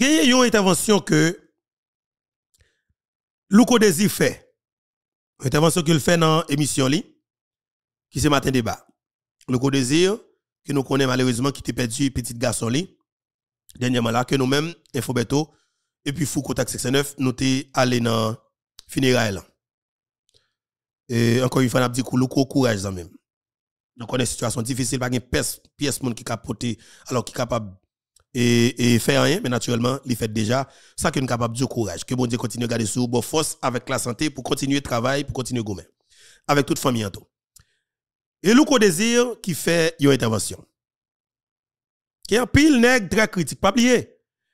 Il y a une intervention que Louko Désir fait. Une intervention qu'il fait dans l'émission, qui c'est matin débat. Louko Désir, que nous connaissons malheureusement, qui était perdu, petit garçon, dernièrement là, que nous-mêmes, Infobeto, et puis Fou Contact 69, nous sommes allés dans funérailles. Et encore une fois, on a dit que Louko courage, même. Donc, on a une situation difficile, pas une pièce, pièce qui est alors qui est capable et, et faire rien, mais naturellement, il fait déjà. Ça qu'il est capable de courage. Que bon Dieu continue à garder sous bon force avec la santé pour continuer le travail, pour continuer gommer. Avec toute famille en tout. Et Louko Désir qui fait une intervention. Qui est un pile nègre très critique. Pas oublier.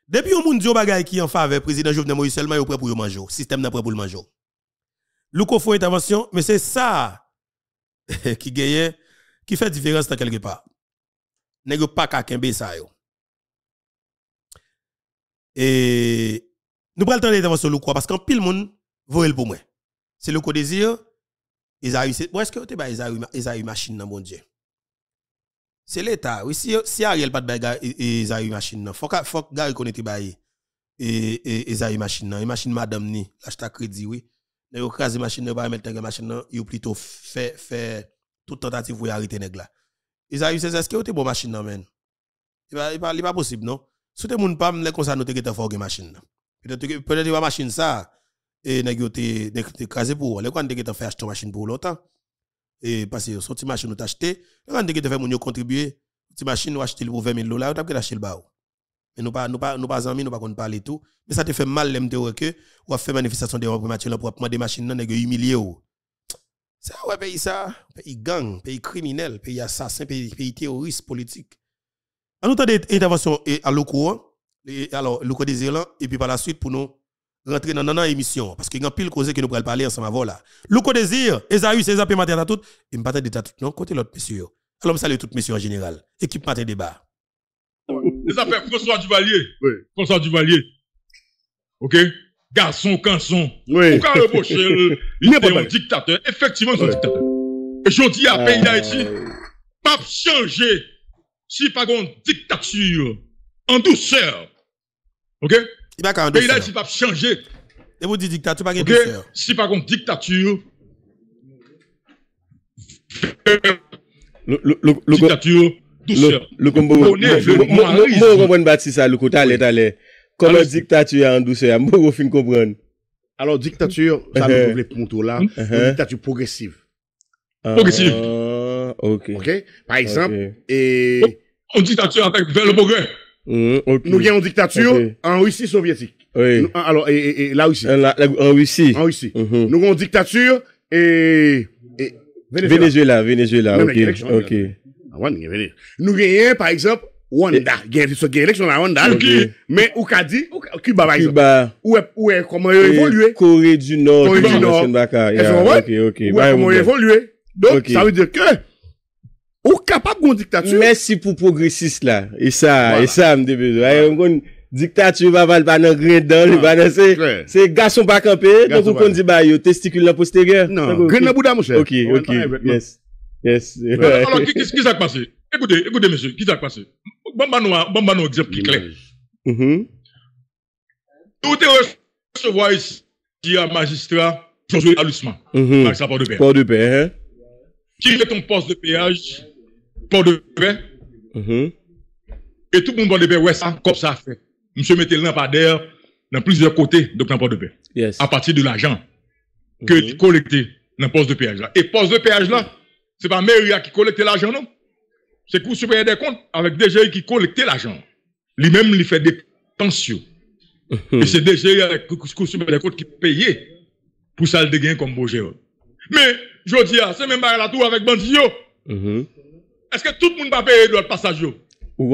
Depuis on dit bagay qui en faveur président Jovenel Moïse seulement est prêt pour manger. Système n'a prêt pour le manger. Louko fait intervention, mais c'est ça qui gagne, qui fait différence dans quelque part. Nègre pas qu'à ben, ça yo. Et nous prenons le temps le quoi parce qu'en pile monde voit pour moi. C'est le désir. eu c'est est-ce que tu ils ont eu machine dans mon Dieu? C'est l'État. Oui, si, si Ariel pas de eu machine, il faut que Gary connaisse eu machine. Et machine madame ni, l'achat crédit, oui. cas de machine, ne pas mettre une machine, il plutôt fait fait toute tentative pour arrêter nèg là. eu c'est ce que tu bon machine, non, man? Il pas possible, non? Si tout le monde pas me comme ça nous te geta fort machine. Peut-être que peut-être pas machine ça et nèg écrasé pour les quand te faire acheter acheter machine pour longtemps et parce que sorti machine nous acheter. quand te geta faire mon contribuer, petite machine nous acheter pour 20000 dollars. dollars, t'as acheter le bao. Mais nous pas nous pas nous pas amis, nous pas qu'on parler tout, mais ça te fait mal l'aime te que ou a fait manifestation de prématuré pour prendre des machines nèg humilié ou. Ça ouais pays ça, pays gang, pays criminel, pays assassin, pays, pays terroriste politique. En nous des interventions à l'occurrence. alors Loco des et puis par la suite pour nous rentrer dans notre émission. Parce qu'il y a pile cause que nous pourrions parler ensemble avant là. des Désir, Esaïe César, et Matin à tout, et Matin à tout, non, côté l'autre monsieur. Alors, salut salue monsieur en général. Équipe Matin Débat. Ça François Duvalier. Oui. François Duvalier. OK? Garçon, canson. Oui. Pourquoi reprocher euh, Il un dictateur. Effectivement, c'est un dictateur. Et je dis à ah. pays d'Haïti, pas changer si pas une dictature en douceur, ok? Il là, si pas changer. Et vous dites dictature, pas une Si pas le dictature. Le, le, le, dictature, douceur. Le combo. comprends pas ça, le côté, Comment dictature en douceur? Moi, je Alors, dictature, ça uh-huh. nous trouve les là. Uh-huh. Dictature progressive. Pogesi euh, Ok Par eksemp On diktatur apèk velo pogre Nou gen yon diktatur An Ouissi Sovyetik La Ouissi Nou gen yon diktatur Venezuela Nou gen yon par eksemp Wanda Men Ukadi Kuba Kore du Nord Ok Ok Donk sa ou dikta tsu Mersi pou progresist la E sa mdebe Dikta tsu wap al banan gredan Se gason bak anpe Tonsou kon di ba yo testikil la poste gare Gren nan bouda moussel Ok ok Kisak pase Ekouten monsen Bamba nou eksepti kler Touten wos Wos woy Sia magistra Soswe alusman Par sa por de pe Par sa por de pe qui est ton poste de péage, port de paix. Mm-hmm. Et tout le monde va de ouais, ça, comme ça fait. Monsieur mettez le d'air dans plusieurs côtés, donc dans port de paix. À partir de l'argent que mm-hmm. tu que collecté dans poste de péage là. Et poste de péage là, n'est pas mairie qui collecte l'argent, non? C'est Cour supérieur des comptes avec gens qui collecte l'argent. Lui-même, il fait des pensions. Mm-hmm. Et c'est DGI avec des comptes qui payent pour ça le dégain comme beau Mais je dis, c'est même pas la tour avec Bandio. Mhm. Est-ce que tout le monde va payer le passage Vous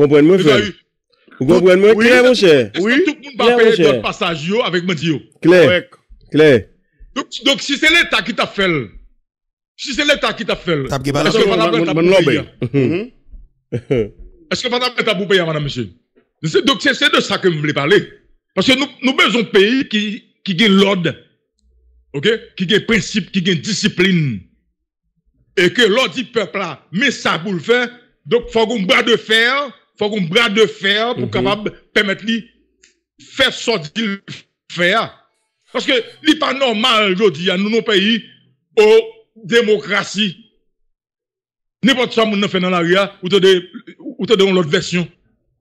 comprenez, mon Vous comprenez, mon Est-ce que tout le monde va payer le passage avec Bandio? Claire. Claire. Donc, si c'est l'État qui t'a fait, si c'est l'État qui t'a fait, est-ce que Madame vous payer, Madame Monsieur Donc, c'est de ça que je voulais parler. Parce que nous, nous besoin de pays qui, qui gagne l'ordre. Ok? Qui a des principe, qui a une discipline. Et que l'on peuple là, mais ça pour le faire. Donc, il faut un bras de fer. faut un bras de fer pour mhm. capable permettre de faire ce qu'il faire. Parce que ce n'est pas normal, aujourd'hui dis, à nous, nos pays, aux démocratie. N'importe qui nous fait dans la rue, ou une de, version.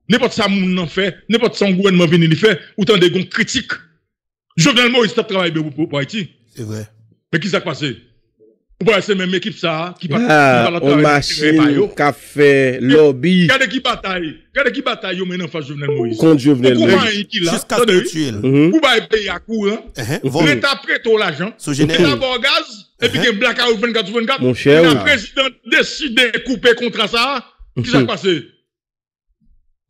N'importe qui nous fait, n'importe qui gouvernement vient de faire, ou t'en de gon critique. Jovenel Moïse, tu travailler pour Haïti. C'est vrai. Mais qui s'est passé Ou pas, c'est même équipe ça qui bataille. Ah, on machine, café, lobby. Regardez qui bataille. Regardez qui bataille maintenant face Jovenel Moïse. Contre Jovenel Moïse. Jusqu'à ce que On va Ou pas, payer à courant. Hein? Uh-huh. après tout l'argent. L'État bon gaz. Et puis, uh-huh. il y a un blackout 24-24. Mon cher. Le président décide de couper contre ça. Qui s'est mhm. passé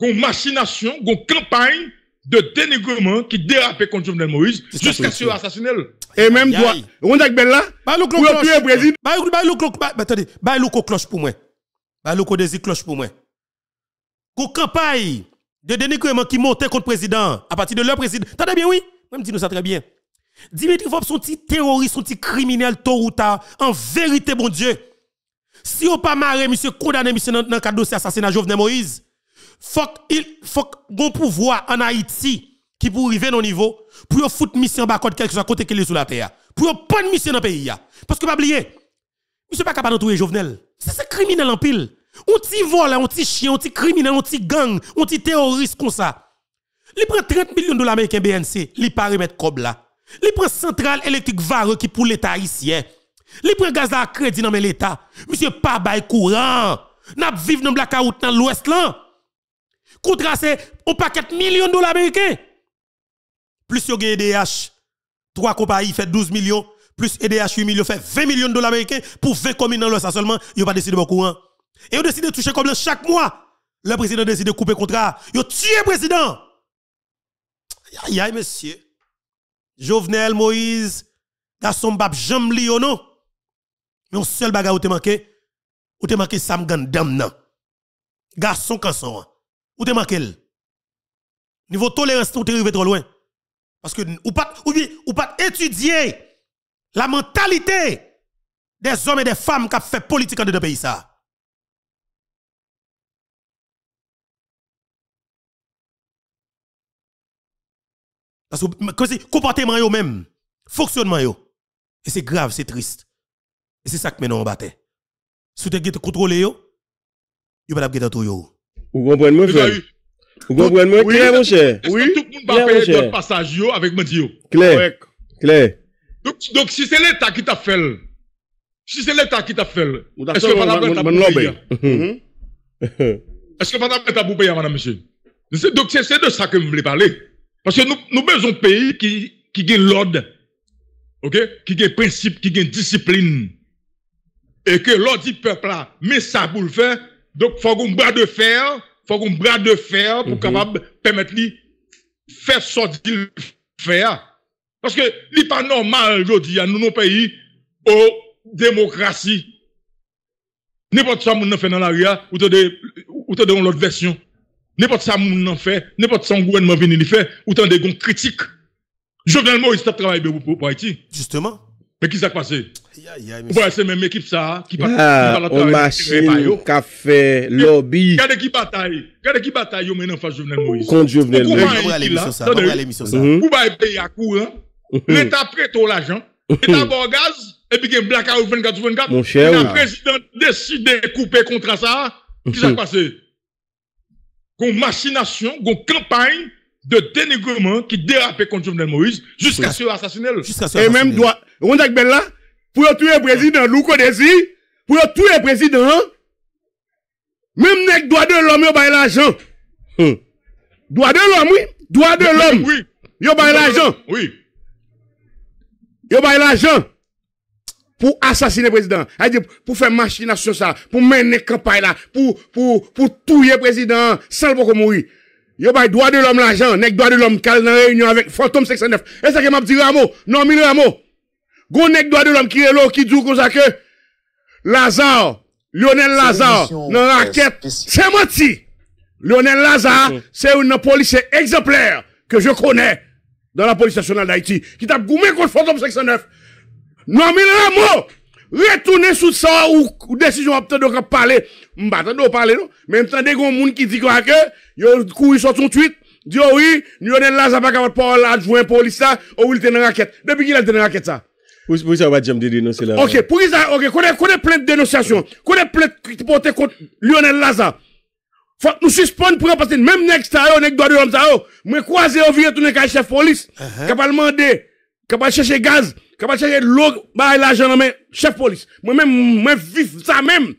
Gon machination, une campagne de dénigrement qui dérape contre Jovenel Moïse jusqu'à ce assassiner. Et même toi, on a que là. Pour bah, le président. Bah, bah, attendez, bah le cloche pour moi. Bah le des cloche pour moi. Qu'au campagne de dénigrement qui monte contre le président à partir de leur président. T'as bien oui Même dis nous ça très bien. Dimitri Fob sont petit terroriste, sont petit criminel tôt ou tard. En vérité, bon Dieu. Si on pas marré, monsieur condamné, monsieur, dans le cadre dossier assassinat Jovenel Moïse, faut il faut bon pouvoir en Haïti pour arriver dans le niveau, pour foutre mission bas quelque soit côté qu'il est sous la terre, pour prendre mission dans le pays. Parce que pas oublier, monsieur pas capable d'entourer Jovenel. C'est criminel en pile. On petit vol, on petit chien, on petit criminel, on petit gang, on petit terroriste comme ça. Il prend 30 millions de dollars américains BNC, il pas mettre cob là. Il prend centrale électrique vare qui pour l'État ici Il prend gaz à crédit dans l'État. Monsieur pas courant. N'a vivre dans blackout dans l'ouest là. Contrat au paquet millions de dollars américains plus yon EDH, trois compagnies fait 12 millions, plus EDH 8 millions fait 20 millions de dollars américains pour 20 communes dans l'os seulement, yon pas décidé de courant. Et yon décide de toucher comme chaque mois. Le président décide de couper le contrat. Yon tué président. Aïe, aïe, monsieur. Jovenel Moïse, garçon bab j'aime li yon non. un seul baga ou te manqué, ou te manqué Sam Gandam nan. Garçon canson, hein. ou te manqué Niveau tolérance, tu te arrivé trop loin. Parce que ou pas, ou bien, ou pas étudier la mentalité des hommes et des femmes qui ont fait politique dans le pays. Ça. Parce que comportement yo même, fonctionnement Et c'est grave, c'est triste. Et c'est ça que nous en bataille. Si vous vous contrôlé, vous pas d'abgé à tout yo. Vous comprenez mon vous comprenez moi, cher? Oui. Tout le monde va payer d'autres passages avec Mandio. Clair. Claire. Donc, si c'est l'État qui t'a fait, si c'est l'État qui t'a fait, est-ce que Madame t'a boubé? Est-ce que Madame t'a payer, Madame Monsieur? Donc, c'est de ça que je voulais parler. Parce que nous, nous besoin pays qui, qui gagne l'ordre. OK? Qui gagne principe, qui gagne discipline. Et que l'ordre du peuple là, mais ça pour le faire. Donc, faut qu'on bras de fer faut qu'on bras de fer pour mhm. permettre lui faire sortir le fer. Parce que n'est pas normal aujourd'hui à nous nos pays aux démocratie. N'importe ça nous fait dans l'arrière ou te de ou te dans l'autre version. N'importe ça qu'on fait, n'importe ça gouvernement venir faire ou t'en des critiques. Jovenel Moïse travaille travailler pour Haïti. Justement. Mais qui s'est passé Vous c'est même équipe ça qui s'est ah, On qui lobby. Regardez qui bataille. Regardez qui bataille maintenant face Jovenel Moïse. Contre Jovenel Moïse. Mhm. Vous l'émission ça. Vous l'émission ça. Vous payer à courant. Hein? Mhm. L'État prête l'argent. L'État bon gaz. Et puis il y a un 24-24. Mon cher. décide de couper contre ça. Qui s'est mhm. passé Gon machination, gon campagne de dénigrement qui dérapait contre Jovenel Moïse jusqu'à ce assassiné. Et même doit, on ben là, pour tuer le président, Louko Désir, pour tuer le président, même les droits de l'homme, a pas l'argent. Hum. Droit de l'homme, oui. Droit de l'homme. Oui. Yo l'argent. Oui. Yo bail l'argent. Pour assassiner le président. pour faire machination ça. Pour mener campagne là. Pour, pour, pour tuer le président sans le mourir. Yo bay droit de l'homme l'argent, nek droit de l'homme cal dans réunion avec Phantom 69. Et ça que m'a dit Ramo, non mille Ramo. Gon nek droit de l'homme qui est là qui dit comme ça que Lazare, Lionel Lazare dans raquette, c'est menti. Lionel Lazare, mm-hmm. c'est un policier exemplaire que je connais dans la police nationale d'Haïti qui t'a goumé contre fantôme 69 Non mille Ramo. Retournez sous ça ou, décision à de parler. M'pas de parler, non? Mais des qu'on monde qui dit quoi que, yo couille sur son tweet, dit oh oui, Lionel Laza pas capable Paul adjoint police ça, oh ou il une raquette. Depuis qu'il a une raquette ça? Pour, pour ça, va dire de dénoncer là. Ok, pour ça, ok, qu'on ait plein de dénonciations, qu'on a plein de porter contre Lionel Laza, Faut nous suspendre pour passer, même next là on est doit de l'homme ça, moi croisé au vieux tout le chef police, uh-huh. capable capable chercher gaz, capable chercher l'eau, bah, l'argent dans chef police. Moi-même, moi, vif, ça même.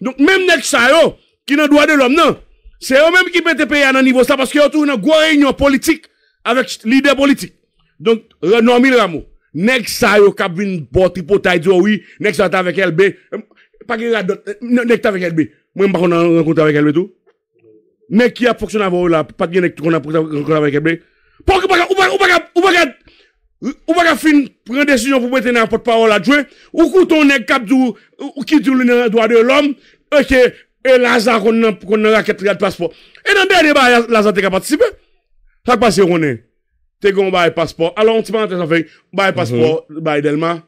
Donc, même les ça, yo, qui n'a droit de l'homme, non. C'est eux-mêmes qui mettent payer à un niveau ça parce qu'ils ont une grande réunion politique avec leader politique. Donc, Normil Rameau. Nek ça yo kap vin bot, hypothèse, yo, oui, nèg ça avec LB. Pas qu'il radot, euh, nèg avec LB. Moi pas qu'on a rencontré avec LB tout. Nek, qui a fonctionné là, pas de nèg qu'on a rencontré avec LB. Pourquoi ou pas ou pas ou pas ou pas fin prendre décision pour mettre n'importe parole à jouer ou couton nèg est ou qui dit le droit de l'homme OK et Lazare a qu'on passeport. Et dans dernier bail Lazare participé. Ça passe est t'es gon passeport. Alors on ça fait bail passeport mm-hmm. bail Delma.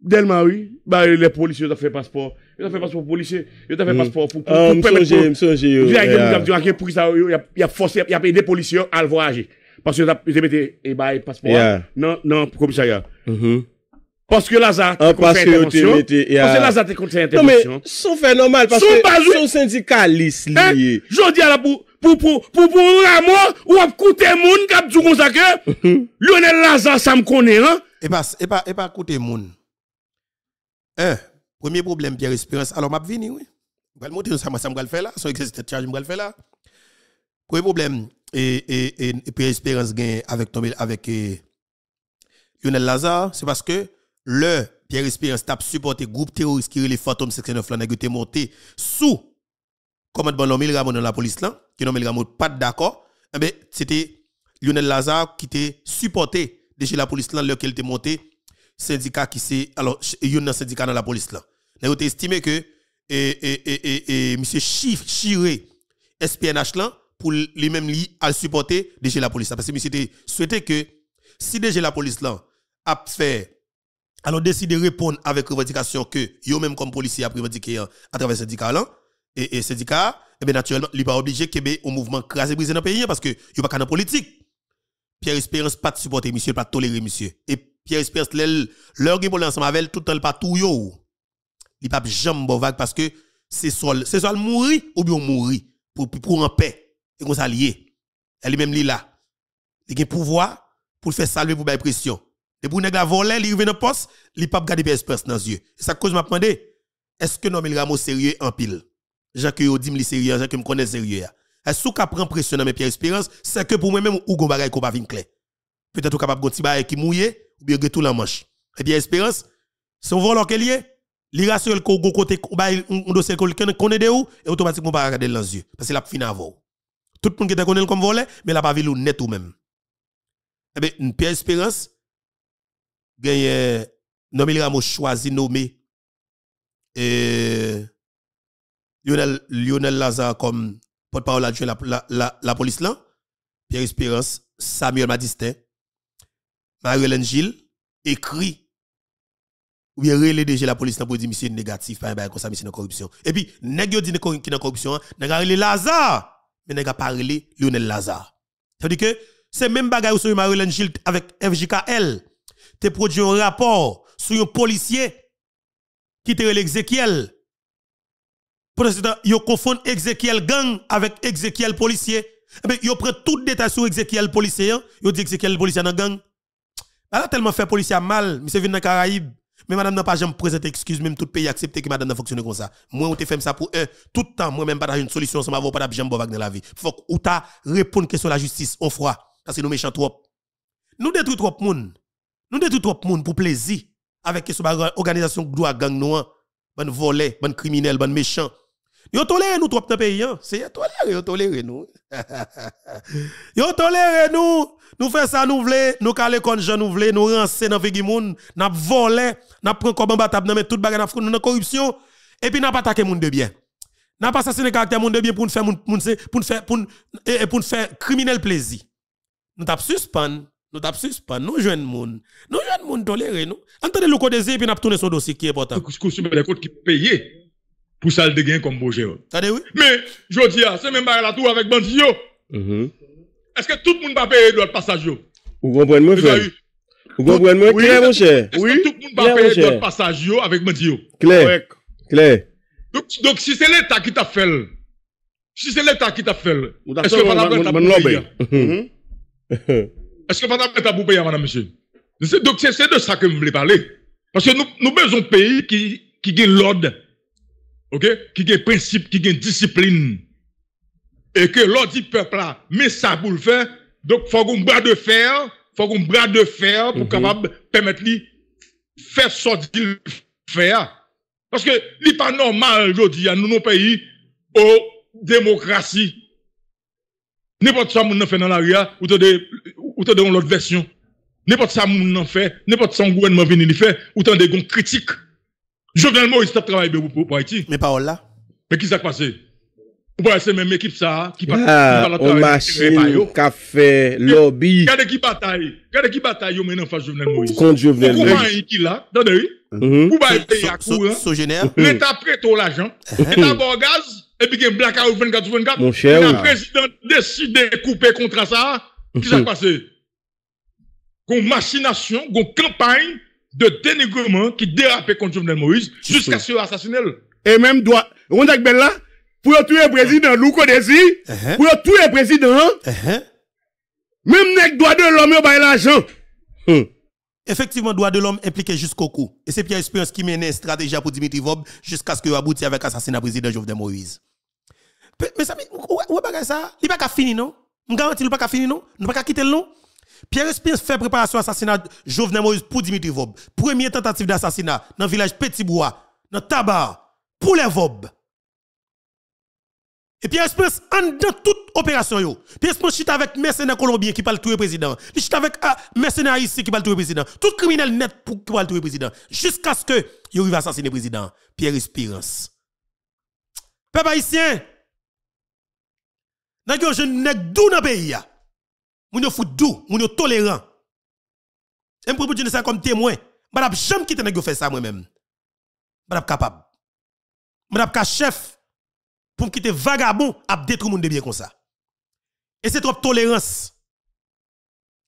Delma oui, bail les policiers ont fait passeport. Ils fait passeport pour policiers, ils fait mm. passeport pour ah, permettre. il a il a des policiers à le voyager. Parce que ils ont mis et bah, passeport dans non commissariat. Mm-hmm. Parce que Lazare, ah, parce que intervention. fait yeah. Parce que Lazare, te contre intervention. Non, mais, sont fait normal, parce son que, syndicaliste lié liés. Hein? Je dis à la pour, pour, pour, pour, pour, Ramon, ou à coûter moun, cap du comme ça que, Lionel Lazare, ça me connaît, hein. Et pas, et pas, et pas coûter moun. Un, hein? premier problème, Pierre Espérance. Alors, m'a vini, oui. Je vais monter, ça, ça me fait là. Son existence, je me fait là. Premier problème, et, Pierre Espérance gagne avec avec Lionel Lazare, c'est parce que le Pierre Espérance tape supporté groupe terroriste qui est les fantômes 69 9 là qui monté sous commandement de Ramon dans la police là qui pas d'accord mais eh ben, c'était Lionel Lazar qui était supporté de chez la police là lequel était monté syndicat qui c'est alors un syndicat dans la police là nous estimé que et et et et, monsieur Chiré SPNH là pour lui-même lui à supporter déjà la police. Parce que c'était souhaité que si déjà la police là a fait alors décidé de répondre avec revendication que yo même comme policier a revendiqué hein, à travers syndicat là et, syndicat et eh bien naturellement il pas obligé ait ben, au mouvement crasé brisé dans le pays hein, parce que yo pas la politique. Pierre Espérance pas de supporter monsieur, pas de tolérer monsieur. Et Pierre Espérance leur qui ensemble avec tout le temps pas tout yo. Il pas jamais vague parce que c'est soit mourir ou bien mourir pour pour en paix et qu'on s'allie. Elle est même li là. Il a pouvoir pour faire salver pour la pression. Et pour nèg voler, il revient dans poste, il pas garder pression dans les yeux. Et ça cause m'a demandé est-ce que Nomel Ramos sérieux en pile Jean que yo dit sérieux, Jean que me connaît sérieux. Hein. Est-ce que prend pression dans mes pierres espérance, c'est que pour moi même ou gon bagay ko pas vin clair. Peut-être ou capable de ti bagay qui mouillé ou bien tout la manche. Et bien espérance, son volant qu'elle y est, ko qu'on côté on dossier quelqu'un connaît de ou et automatiquement pas regarder dans les yeux parce qu'il a fini avant. Tout le monde qui connu comme volé, mais la pas vu net ou même. Eh bien, Pierre Espérance, gagne, nommé Ramos choisi nommé et Lionel, Lionel Lazare comme porte-parole adjoint la, la, la, police là. Pierre Espérance, Samuel Madistin, Marie-Hélène Gilles, écrit ou bien relé déjà la police pour dire monsieur négatif, pas un comme ça, monsieur corruption. Et puis, nèg yo dit y a corruption, hein. nèg relé Lazare mais n'a pas parlé Lionel Lazare. C'est-à-dire que c'est même bagaille sur Marilyn Gilt avec FJKL, tu produit un rapport sur un policier qui était l'Exéquiel. Pour ce ils Ezekiel gang avec Ezekiel policier. Mais ils prennent tout détail sur Ezekiel policier, ils hein. dit Ezekiel policier dans gang. a bah, tellement fait policier mal, monsieur vient dans Caraïbes. Mais madame n'a pas jamais présenté excuse, même tout le pays accepté que madame n'a fonctionné comme ça. Moi, on te fait ça pour eux. tout le temps, moi-même, pas une solution, ça m'a pas jamais bon dans la vie. Faut que ou ta répondre question la justice, au froid. Parce que nous méchants trop. Nous détruisons trop de monde. Nous détruisons trop de monde pour plaisir. Avec question organisation doit gang noir, hein. ban volé, ban criminel, ban méchant. Yo toléré nous trop dans pays hein. c'est yo toléré yo toléré nous. yo toléré nous, nous fait ça nous voulons, nous calons comme jeunes, nous voulons, nous rancer dans vie moun, Nous volé, nous prend comme en nous mettons tout Nous n'a dans corruption et puis n'a pas attaqué monde de bien. N'a pas assassiné caractère monde de bien pour nous faire pour nous faire pour pour faire criminel plaisir. Nous t'a suspendre nous t'a suspend, nous jeunes moun, nous jeunes moun toléré nous. Entendez le côté et puis n'a tourner son dossier qui est important. Les qui payent pour ça de gain comme projet. oui. Mais, je dis, ah, c'est même pas la tour avec Bandio. Mm-hmm. Est-ce que tout le monde va payer le passage? Vous comprenez, monsieur? frère? Vous comprenez, cher? Est-ce que tout le monde va payer le passage avec Bandio. Clair. Donc, si c'est l'État qui t'a fait, si c'est l'État qui t'a fait, mm-hmm. est-ce que Madame t'a payé? Est-ce que Madame t'a payé, Madame Monsieur? Donc, c'est de ça que je voulais parler. Parce que nous, nous besoin de pays qui, qui gagne l'ordre ok, qui qui qui discipline et que et que lò peuple là, mis sa bou donc il faut un bras de fer faut qu'on de mhm. faire ce mm -hmm. faire que li n'est pas normal aujourd'hui à nous pays, pays ou démocratie N'importe ça moun fait dans la ou de, version. N'importe ça moun fait, n'importe ça gouvernement vient li fait, ou de critique. Jouvenel Moïse ta trabay be ou pou Poyti? Mè pa ou la? Mè ki sa kwa se? Mè mè ekip sa a? O machin, kafe, lobby Kade ki batay? Kade ki batay yo men an fwa Jouvenel Moïse? Kon Jouvenel Moïse? Mè ta preto la jan Mè ta borgaz Mè ta president Deside koupe kontra sa a? Ki sa mm-hmm. kwa se? Kon machinasyon Kon kampany de dénigrement qui dérapait contre Jovenel Moïse jusqu'à ce assassiné. Et même doit, on dit que là, pour tuer le président Louko Desi, uh-huh. pour tuer le président, hein? uh-huh. même le droit de l'homme, il l'argent. Hein. Effectivement, droit de l'homme impliqué jusqu'au cou. Et c'est Pierre Espérance qui mène une stratégie pour Dimitri Vob jusqu'à ce qu'il aboutisse avec l'assassinat président Jovenel Moïse. Mais ça, est pas que ça, il n'est pas fini, non? Je garantis qu'il n'est pas fini, non? Il n'est pas quitter, non? Pierre espirance fait préparation assassinat Jovenel Moïse pour Dimitri Vob. Première tentative d'assassinat dans le village Petit-Bois, dans Tabar, pour les Vob. Et Pierre espirance en dans toute opération, yo. Pierre espirance chita avec mercenaires colombiens qui parle tout le président. Il chita avec ah, mercenaires ici qui parle tout le président. Tout criminel net pour qui parle le président. Jusqu'à ce que il arrive à assassiner le président. Pierre Espérance. Peuple haïtien, je ne suis pas dans le pays moun yo fout doux, tolérant. Et me dire ça comme témoin. M'badap jamais quitter fait ça moi-même. pas capable. ka chef pour quitter vagabond à détruire moun de bien comme ça. Et c'est trop tolérance.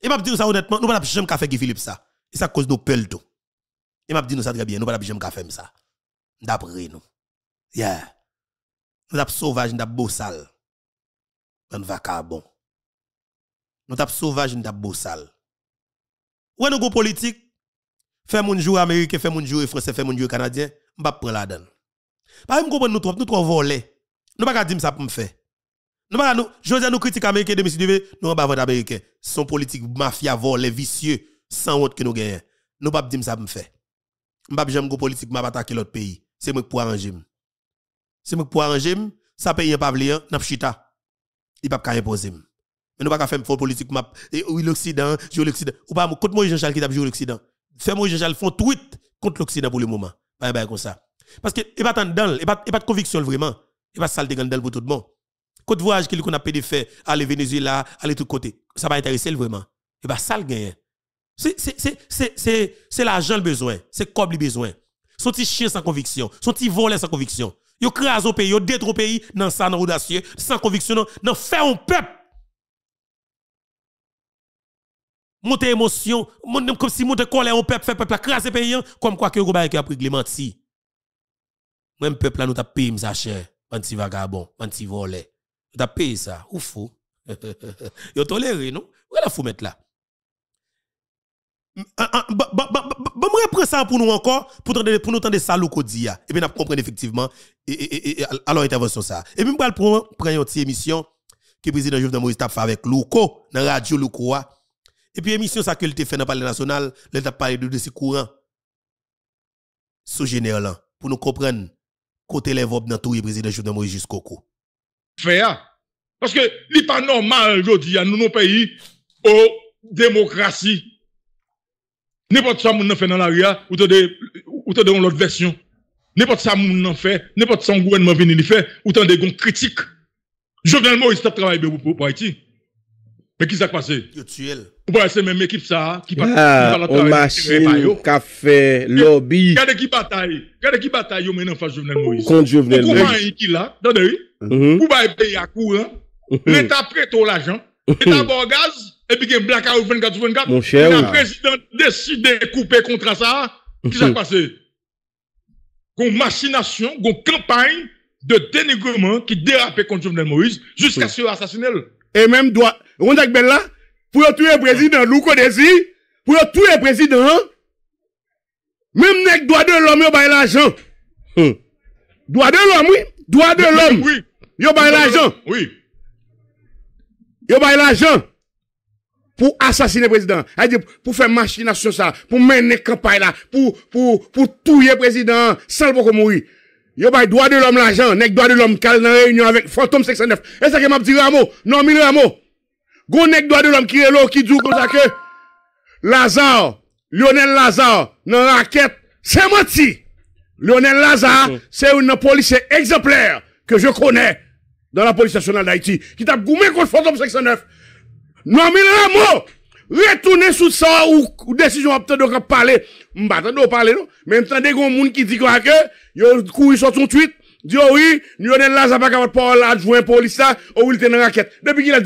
Et m'a dit ça honnêtement, nous pas jamais faire Philippe ça. Et ça cause nos Et m'a dit nous ça très bien, nous pas jamais faire ça. D'après nous. Yeah. Nous sauvage, nous sommes beau vagabond nous tape sauvage, nous tape bossal. sale. est nous go politique, fait mon jouer américain, fait mon jouer français, fait mon joue canadien, m'pa prendre la donne. Par exemple, nous trop, nous trop volés. Nous pas dire ça pour me faire. Nous pas nous, José nous critique américain de monsieur ne nous pas vendre américain. Son politique mafia volé vicieux sans autre que nous gagnons. Nous pas dire ça pour me faire. pas j'aime go politique, m'a attaquer l'autre pays. C'est moi pour arranger. C'est moi pour arranger, ça paye pas vliant, n'a chita. Il pas imposer. Mais nous pas faire faux politique map et oui l'occident, je l'occident. Ou pas contre moi Jean-Charles qui a joué l'occident. C'est moi Jean-Charles font tweet contre l'occident pour le moment. Pas comme ça. Parce que il pas dans, il pas pas de conviction vraiment. Il pas sale de gandel pour tout le monde. Côte voyage qu'il qu'on a pédé faire aller Venezuela, aller tout côté. Ça va intéresser vraiment. Il pas sale gagner. Hein. C'est c'est c'est c'est c'est l'argent le besoin, c'est comme le besoin. Sont petit chien sans conviction, son petit voleurs sans conviction. Yo crase au pays, yo détruit au pays, non ça, non audacieux, sans conviction, non, faire un peuple monter émotion, comme si monter colère au peuple, fait peuple craser pays, hein, comme quoi que vous avez pris Clémenti. Même peuple là, nous avons payé sa cher, anti vagabond, anti volé. Nous t'a payé ça, ou fou. Yo toléré, non? Où la fou mettre là? Bon, je reprends ça pour nous encore, pour, pour nous tendre ça, d'ia Et eh bien, nous comprenons effectivement, et, alors, intervention ça. Et bien je vais prendre une petite émission que le président Jovenel Moïse a fait avec Louko, dans la radio l'oukoua et puis, émission, ça que le fait dans le palais national, l'État parle de dossier courant. Sous général, hein, pour nous comprendre, côté les vobs dans tout le président Jovenel Moïse jusqu'au coup. Faire. Hein. Parce que, n'est pas normal, aujourd'hui, dis, hein, à nous, nos pays, aux oh, démocratie. N'importe ça, nous fait dans l'arrière, ou te de l'autre version. N'importe ça, nous fait, n'importe ça, gouvernement vient le faire, ou t'en des critiques. Jovenel Moïse, t'as travaillé pour Haïti. Mais qui s'est passé Ou pas, c'est même équipe ça qui bataille. Ah, on machine qui lobby. Regardez qui bataille. Regardez qui bataille maintenant face Jovenel Moïse. Contre Jovenel Moïse. Comment il est là lui. Pour pas, pays à courant. L'État prête l'argent. L'État mm-hmm. bon gaz. Et puis, il y a blackout 24-24. Mon cher. Le président décide de couper contre ça. Qui s'est mm-hmm. passé Gon machination, une campagne de dénigrement qui dérape contre Jovenel Moïse jusqu'à ce mm-hmm. assassinat. Et même doit. Vous que là Pour tuer le président, Louko Desi Pour tuer le président. Même les droits de l'homme, ils ont l'argent. Hein? Droits de l'homme, oui. Droits de l'homme. Oui. Ils ont l'argent. Oui. Ils ont l'argent pour assassiner le président. pour faire machination ça, pour mener campagne là, pour, pour, pour tuer le président sans le mourir. Yo bay droit de l'homme l'argent, Nek droit de l'homme cal dans réunion avec fantôme 69, Et ça que m'a dit mot. non mille Ramo nek doit de l'homme qui est là, qui dit comme ça que Lazare, Lionel Lazare, dans la raquette, c'est menti. Lionel Lazare, mm. c'est une policier exemplaire que je connais dans la police nationale d'Haïti, qui t'a goumé contre Fantôme 509. Non, mais Rameau, retournez sous ça ou, décision à peut-être de parler. M'bat, de parler, non? Mais entendez des monde qui dit quoi que, yo couru sur son tweet, dit oh oui, Lionel Lazare pas capable de parler adjoint police là, ou oh, il était dans la raquette. Depuis qu'il a